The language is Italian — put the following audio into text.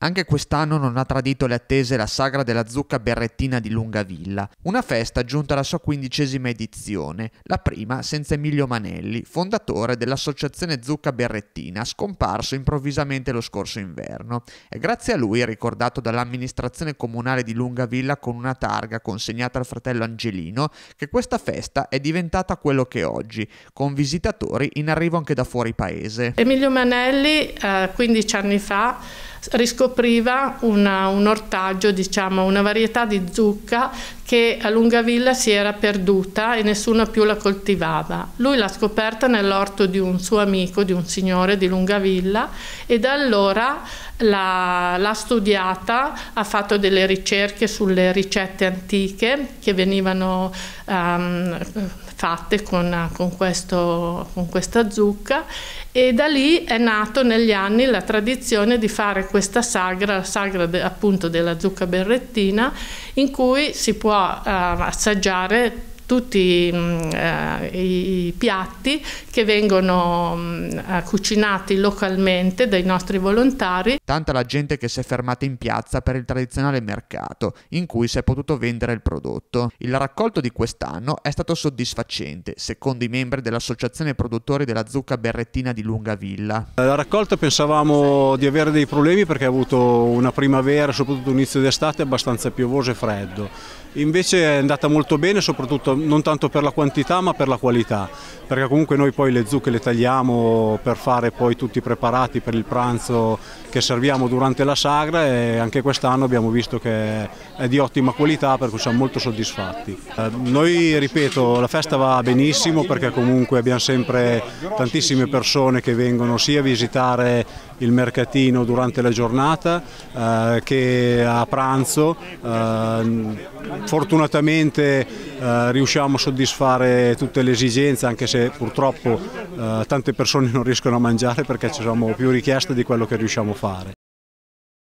Anche quest'anno non ha tradito le attese la sagra della zucca berrettina di Lungavilla, una festa giunta alla sua quindicesima edizione, la prima senza Emilio Manelli, fondatore dell'associazione Zucca Berrettina, scomparso improvvisamente lo scorso inverno. E grazie a lui è ricordato dall'amministrazione comunale di Lungavilla con una targa consegnata al fratello Angelino che questa festa è diventata quello che è oggi, con visitatori in arrivo anche da fuori paese. Emilio Manelli, eh, 15 anni fa, riscopriva una, un ortaggio, diciamo, una varietà di zucca che a Lungavilla si era perduta e nessuno più la coltivava. Lui l'ha scoperta nell'orto di un suo amico, di un signore di Lungavilla e da allora l'ha studiata, ha fatto delle ricerche sulle ricette antiche che venivano um, fatte con, con, questo, con questa zucca e da lì è nato negli anni la tradizione di fare questa sagra, la sagra de, appunto della zucca berrettina, in cui si può eh, assaggiare tutti mm, eh, i piatti che vengono mh, mm, eh, cucinati localmente dai nostri volontari tanta la gente che si è fermata in piazza per il tradizionale mercato, in cui si è potuto vendere il prodotto. Il raccolto di quest'anno è stato soddisfacente, secondo i membri dell'Associazione Produttori della Zucca Berrettina di Lungavilla. Eh, la raccolta pensavamo di avere dei problemi perché ha avuto una primavera, soprattutto inizio d'estate, abbastanza piovoso e freddo. Invece è andata molto bene, soprattutto non tanto per la quantità ma per la qualità, perché comunque noi poi le zucche le tagliamo per fare poi tutti i preparati per il pranzo che serve osserviamo durante la sagra e anche quest'anno abbiamo visto che è di ottima qualità per cui siamo molto soddisfatti. Eh, noi, ripeto, la festa va benissimo perché comunque abbiamo sempre tantissime persone che vengono sia a visitare il mercatino durante la giornata eh, che a pranzo. Eh, fortunatamente eh, riusciamo a soddisfare tutte le esigenze anche se purtroppo eh, tante persone non riescono a mangiare perché ci sono più richieste di quello che riusciamo a fare.